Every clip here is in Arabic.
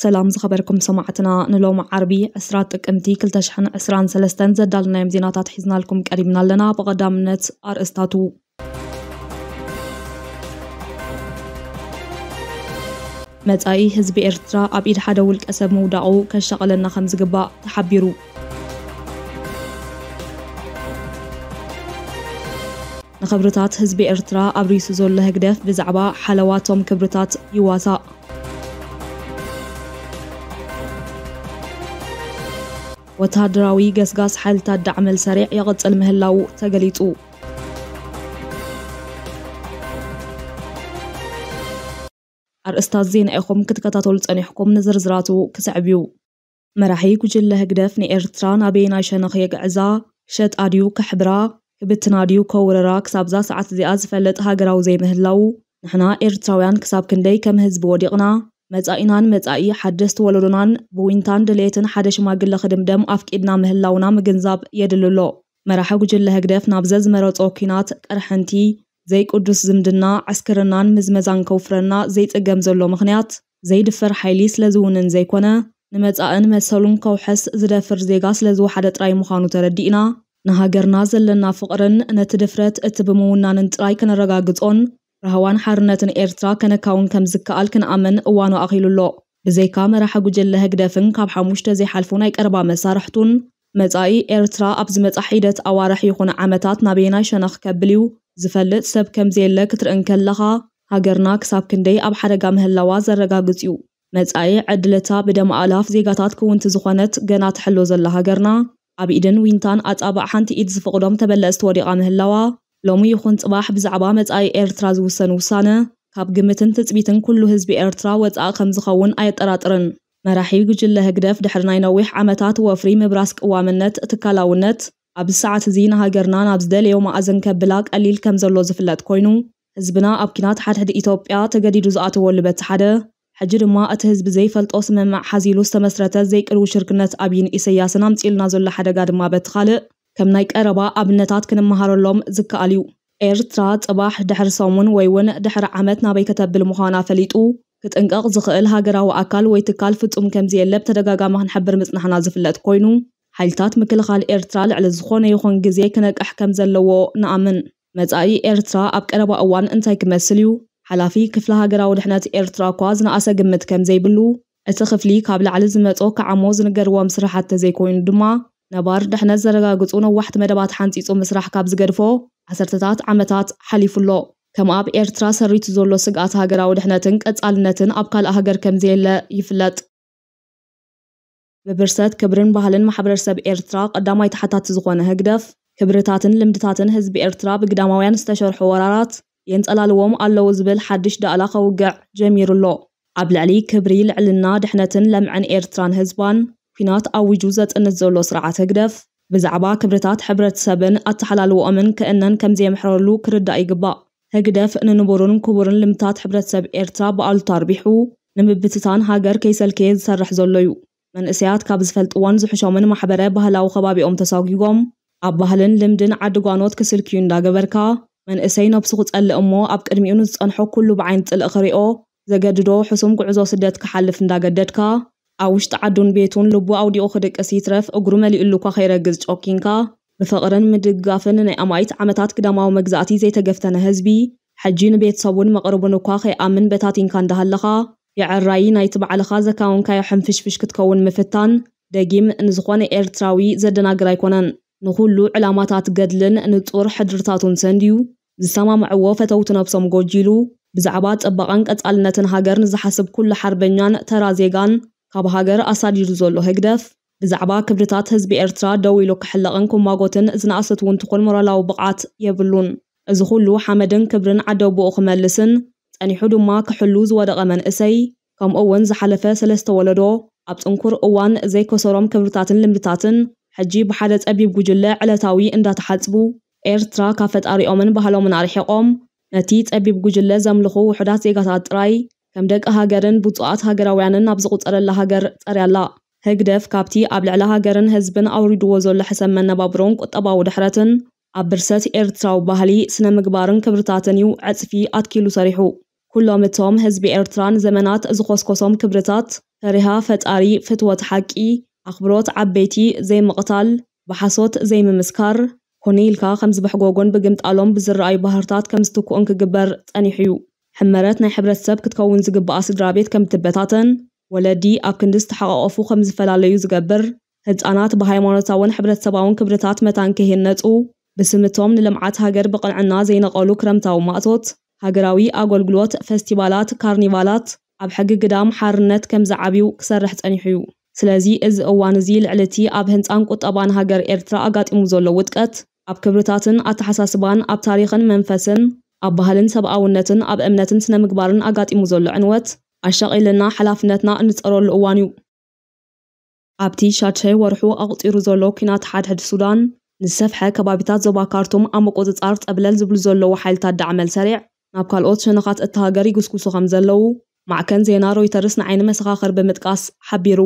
سلام زخبركم سمعتنا نلوم عربي اسرات اقمتي كل تشحن اسران سلستن زدالنا يمدينات حزنا لكم قريبنا لنا بغدام نت ارستاتو متأي حزب إرترا أبير حدا ولك أسب مودعو كشغل النخم زقبا تحبيرو نخبرتات حزب إرترا أبريسو زول لهقدف بزعبا حلواتهم كبرتات يواسا ወተሃደራዊ ገስጋስ ሓይልታት ዳዕመል ሰሪዕ የቐጽል ምህላው ተገሊጹ ኣርእስታት ዜና ኢኹም ክትከታተሉ ጸኒሕኩም ንዝርዝራቱ ክስዕብዩ መራሒ ጉጅለ ህግደፍ ንኤርትራ ናበይ ናይ ሸነኽ የግዕዛ ሸጥ ኣድዩ ከሕብራ ክብትና ድዩ ከውረራ ክሳብዛ ሰዓት እዚኣ ዝፈለጥ ሃገራዊ ዘይምህላው ንሕና ኤርትራውያን ክሳብ ክንደይ ከም ህዝቢ ወዲቕና መጻኢናን መጻኢ ሓደስቲ ወለዶናን ብውንታን ድሌትን ሓደ ሽማግለ ክድምደም ኣፍቂድና ምህላውና ምግንዛብ የድልሎ መራሒ ጉጅለ ህግደፍ ናብ ዘዝመረፆ ኩናት ቅርሕንቲ ዘይቅዱስ ዝምድና ዕስክርናን ምዝመዛን ከውፍረና ዘይፅገም ዘሎ ምክንያት ዘይድፈር ሓይሊ ስለዝውንን ዘይኮነ ንመጻእን መሰሉን ከውሐስ ዝደፍር ዜጋ ስለዝወሓደ ጥራይ ምዃኑ ተረዲእና ንሃገርና ዘለና ፍቕርን ነቲ ድፍረት እቲ ብምውናንን ጥራይ ክነረጋግጾን رهوان ሓርነትን ኤርትራ ከነካውን ከም ዝከኣል ክንኣመን እዋኑ ኣኺሉ ኣሎ ብዘይካ መራሓ ጉጅለ ህግደፍን ካብ ሓሙሽተ ዘይሓልፉ ናይ ቀረባ መሳርሕቱን መጻኢ ኤርትራ ኣብ ዝመጻ ሒደት ኣዋርሒ ይኹን ዓመታት ናበየናይ ሸነኽ ከብል እዩ ዝፈልጥ ሰብ ከምዘየለ ክትርእን ከለኻ ሃገርና ክሳብ ክንደይ ኣብ ሓደጋ ምህላዋ ዘረጋግጽ እዩ መጻኢ ዕድለታ ብደም ኣላፍ ዜጋታት ክውንቲ ዝኾነት ገና ትሕሎ ዘላ ሃገርና ኣብ ኢድን ዊንታን ኣጻባእ ሓንቲ ኢድ ዝፍቕዶም ተበለእቲ ወዲቓ ምህላዋ لومي يخون تباح بزعبا متعي إيرترا زوسن وسانة كاب قمتن تتبيتن كلو هزبي إيرترا وتعاقم زخوون آية تراترن مراحي قجل لهقدف دحرناي نويح عمتات وفري مبراسك وامنت تكالاونت عب الساعة زينا هاقرنان عبز دالي وما أزنك بلاك قليل كم زلو زفلات كوينو هزبنا أبكنات حد هد إيتوبيا تقدي جزءات ولبت حدا حجر ما أتهز بزيف التقسم مع حزيلو استمسرته زيك الوشركنات أبين إسياسنا متقلنا زل حدا قادم ما بتخالق ከም ናይ ቀረባ ኣብነታት ክንመሃረሎም ዝከኣል እዩ ኤርትራ ፅባሕ ድሕሪ ሰሙን ወይ እውን ድሕሪ ዓመት ናበይ ከተብል ምዃና ፈሊጡ ክጥንቀቕ ዝኽእል ሃገራዊ ኣካል ወይ ትካል ፍጹም ከምዝየለ ብተደጋጋሚ ክንሕብር ምጽናሕና ዝፍለጥ ኮይኑ ሓይልታት ምክልኻል ኤርትራ ልዕሊ ዝኾነ ይኹን ግዜ ክነቅሕ ከም ዘለዎ ንኣምን መጻኢ ኤርትራ ኣብ ቀረባ እዋን እንታይ ክመስል እዩ ሓላፊ ክፍሊ ሃገራዊ ድሕነት ኤርትራ እኳ ዝነኣሰ ግምት ከም ዘይብሉ እቲ ክፍሊ ካብ ላዕሊ ዝመጾ ክዓሞ ዝንገርዎም ስራሓት ተዘይኮይኑ ድማ ነባር ድሕነት ዘረጋግፁ ነዋሕቲ መደባት ሓንፂፁ ምስራሕ ካብ ዝገድፎ ዓሰርተታት ዓመታት ሓሊፉ ኣሎ ከም ኣብ ኤርትራ ሰሪቱ ዘሎ ስግኣት ሃገራዊ ድሕነትን ቀጻልነትን ኣብ ካልእ ሃገር ከምዘየለ ይፍለጥ ብብርሰት ክብርን ባህልን ማሕበረሰብ ኤርትራ ቀዳማይ ተሓታቲ ዝኾነ ህግደፍ ክብርታትን ልምድታትን ህዝቢ ኤርትራ ብግዳማውያን ዝተሸርሑ ወራራት የንጸላልዎም ኣለዉ ዝብል ሓድሽ ዳእላ ኸውግዕ ጀሚሩ ኣሎ ኣብ ልዕሊ ክብሪ ልዕልና ድሕነትን ለምዕን ኤርትራን ህዝባን ኩናት ኣብ ውጁ ዘፅንት ዘሎ ስርዓት ህግደፍ ብዛዕባ ክብርታት ሕብረተሰብን ኣተሓላልዎኦምን ክእነን ከም ዘየምሕረሉ ክርዳእ ይግባእ ህግደፍ ንንቡርን ክቡርን ልምታት ሕብረተሰብ ኤርትራ ብኣሉታ ኣርቢሑ ንምብትታን ሃገር ከይሰልከየ ዝሰርሕ ዘሎ እዩ መንእሰያት ካብ ዝፈልጥዎን ዝሕሾምን ማሕበረ ባህላዊ ከባቢኦም ተሳጒጎም ኣብ ባህልን ልምድን ዓዲ ጓኖት ክስልክዩ እንዳገበርካ መንእሰይ ነብሱ ክጸልእ እሞ ኣብ ቅድሚኡ ንዝጸንሖ ኩሉ ብዓይን ጥልእ ኽሪኦ ዘገድዶ ሕሱም ጉዕዞ ስደት ክሓልፍ እንዳገደድካ ኣብ ውሽጢ ዓዱን ቤቱን ልቡ ኣውዲኡ ክደቅስ ይትረፍ እግሩ መሊኡሉ እኳ ከይረግዝ ጮኪንካ ብፍቕርን ምድጋፍን ናይ ኣማይት ዓመታት ግዳማዊ መግዛእቲ ዘይተገፍተነ ህዝቢ ሕጂ ንቤተሰቡን መቕርቡን እኳ ከይኣምን በታቲንካ እንዳሃለኻ የዕራይ ናይቲ በዕልኻ ዘካውንካዮ ሕንፍሽፍሽ ክትከውን ምፍታን ደጊም ንዝኾነ ኤርትራዊ ዘደናግር ኣይኮነን ንኹሉ ዕላማታት ገድልን ንጡር ሕድርታቱን ሰንድዩ ዝሰማምዕዎ ፈተውቲ ነብሶም ጎጂሉ ብዛዕባ ጽባቐን ቀጻልነትን ሃገር ንዝሓስብ ኩሉ ሓርበኛን ተራ ዜጋን ካብ ሃገር ኣሳዲዱ ዘሎ ህግደፍ ብዛዕባ ክብርታት ህዝቢ ኤርትራ ደው ኢሉ ክሕለቕን ኩማጎትን ዝነኣሰት እውን ትኹን ሞራላዊ ብቕዓት የብሉን እዚ ኩሉ ሓመድን ክብርን ዓደብኡ ክመልስን ጸኒሑ ድማ ክሕሉ ዝወደቐ መንእሰይ ከምኡ እውን ዝሓለፈ ሰለስተ ወለዶ ኣብ ፅንኩር እዋን ዘይከሰሮም ክብርታትን ልምድታትን ሕጂ ብሓደ ጸቢብ ጉጅለ ዕለታዊ እንዳተሓፅቡ ኤርትራ ካብ ፈጣሪኦምን ባህሎምን ኣርሒቖም ነቲ ጸቢብ ጉጅለ ዘምልኹ ውሑዳት ዜጋታት ጥራይ كم دك هاجرن بطاعات هاجر ويانا نبزغوت على الهاجر تري الله هجدف كابتي قبل على هاجرن هزبن او ريدوزو لحسن من بابرون قطبا ودحرتن عبرسات ارتراو بهلي سنة مقبارن كبرتاتنيو اتفي اتكيلو صريحو كل متوم هزب ارتران زمنات ازخوس كوسوم كبرتات تريها فتاري فتوات حقي اخبروت عبيتي زي مقتال بحصوت زي ممسكار كونيلكا خمس بحقوقون بجمت الوم بزر اي بهرتات كمستوكو انك قبر تانيحيو حمرات ناي حبرة سب كتكون زق بأسد رابيت كم تبتاتن ولدي أب كندس تحقق أفو خمز فلاليو زقبر هد أنات بهاي مونتاون حبرة سباون كبرتات متان كهنتو بسمتهم للمعات هاجر بقل عنا زين قالو كرم تاو ماتوت هاجراوي أقول جلوت فستيفالات كارنيفالات أب حق قدام حارنت كم زعبيو كسر رحت أنيحيو سلازي إز أوان زيل علتي أب هنت أنك أبان هاجر إرترا أقات إموزولو ودكت أب كبرتاتن أتحساسبان أب تاريخن منفسن ኣብ ባህልን ሰብኣውነትን ኣብ እምነትን ስነ ምግባርን ኣጋጢሙ ዘሎ ዕንወት ኣሻቒልና ሓላፍነትና እንጸረሉ እዋን እዩ ኣብቲ ሻድሻይ ወርሑ ኣቕፂሩ ዘሎ ኩናት ሓድሕድ ሱዳን ንዝሰፍሐ ከባቢታት ዞባ ካርቱም ኣብ ምቁፅጻር ፀብለል ዝብሉ ዘለዎ ሓይልታት ዳዕመል ሰሪዕ ናብ ካልኦት ሸነኻት እቲ ሃገር ይግስግሱ ከም ዘለዉ ማዕከን ዜና ሮይተርስ ንዓይኒ መሰኻኽር ብምጥቃስ ሓቢሩ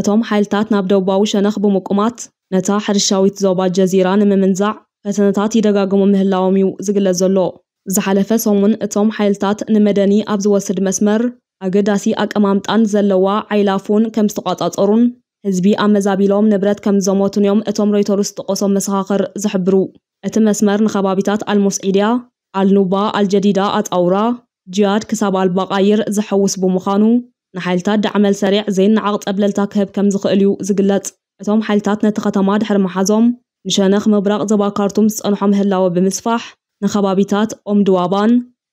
እቶም ሓይልታት ናብ ደቡባዊ ሸነኽ ብምቁማት ነታ ሕርሻዊት ዞባ ጀዚራ ንምምንዛዕ ፈተነታት ይደጋግሙ ምህላዎም እዩ ዝግለጽ ዘሎ زحلفة سومن اتوم حيلتات نمدني ابز وسد مسمر اقداسي اك امامتان زلوا عيلافون كم استقاطات ارون هزبي امزابيلوم نبرت كم زموتون يوم اتوم ريتورس تقصو مسخاخر زحبرو اتم مسمر نخبابيتات المسعيديا النوبا الجديدة ات اورا جياد كساب البقاير زحوس بمخانو نحيلتات دعمل سريع زين نعغط قبل التاكهب كم زخقليو زقلت اتوم حيلتات نتختماد حرم حزوم نشانخ مبرق زباكارتوم سأنحم هلاو بمسفح ንኸባቢታት ኦም ድዋባን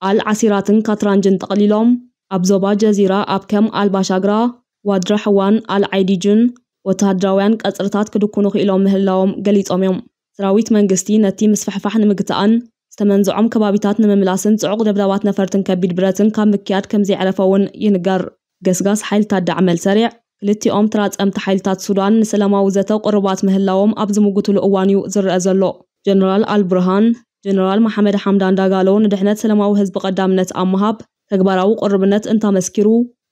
ኣልዓሲራትን ካትራንጅን ጠቕሊሎም ኣብ ዞባ ጀዚራ ኣብ ከም ኣልባሻግራ ዋድራ ሕዋን ኣልዓይዲጅን ወተሃደራውያን ቀፅርታት ክድኩኑ ክኢሎም ምህላዎም ገሊፆም እዮም ሰራዊት መንግስቲ ነቲ ምስፍሕፋሕ ንምግታእን ዝተመንዝዖም ከባቢታት ንምምላስን ፅዑቕ ደብዳባት ነፈርትን ከቢድ ብረትን ካብ ምክያድ ከም ዘይዕረፈ እውን ይንገር ገስጋስ ሓይልታት ዳዕመል ሰሪዕ ክልቲኦም ትራፀምቲ ሓይልታት ሱዳን ንሰላማዊ ዘተ ቁርባት ምህላዎም ኣብ ዝምግትሉ እዋን እዩ ዝረአ ዘሎ ጀነራል ኣልብርሃን ጀነራል መሓመድ ሓምዳን ዳጋሎ ንድሕነት ሰላማዊ ህዝቢ ቀዳምነት ኣብ ምሃብ ተግባራዊ ቁርብነት እንተመስኪሩ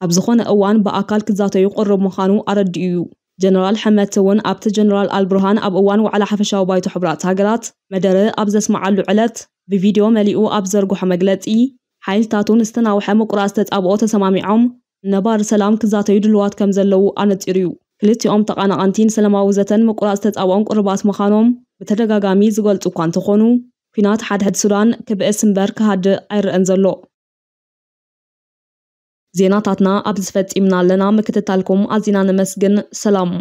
ኣብ ዝኾነ እዋን ብኣካል ክዛተዩ ቁርብ ምዃኑ ኣረዲኡ እዩ ጀነራል ሕመድቲ እውን ኣብቲ ጀነራል ኣልብርሃን ኣብ እዋን ዋዕላ ሓፈሻዊ ባይቶ ሕቡራት ሃገራት መደረ ኣብ ዘስማዓሉ ዕለት ብቪድዮ መሊኡ ኣብ ዘርግሖ መግለፂ ሓይልታቱ ንዝተናውሐ ምቁራፅ ተፃብኦ ተሰማሚዖም ነባሪ ሰላም ክዛተዩ ድልዋት ከም ዘለዉ ኣነፂሩ እዩ ክልቲኦም ተቓናቐንቲ ንሰላማዊ ዘተን ምቁራፅ ተፃብኦን ቁርባት ምዃኖም ብተደጋጋሚ ዝገልፁ እኳ እንተኾኑ ኩናት ሓድሕድ ሱዳን ክብእስ እምበር ክሃድእ ኣይርአን ዘሎ ዜናታትና ኣብ ዝፈፂምና ኣለና ምክትታልኩም ኣዚና ንመስግን ሰላም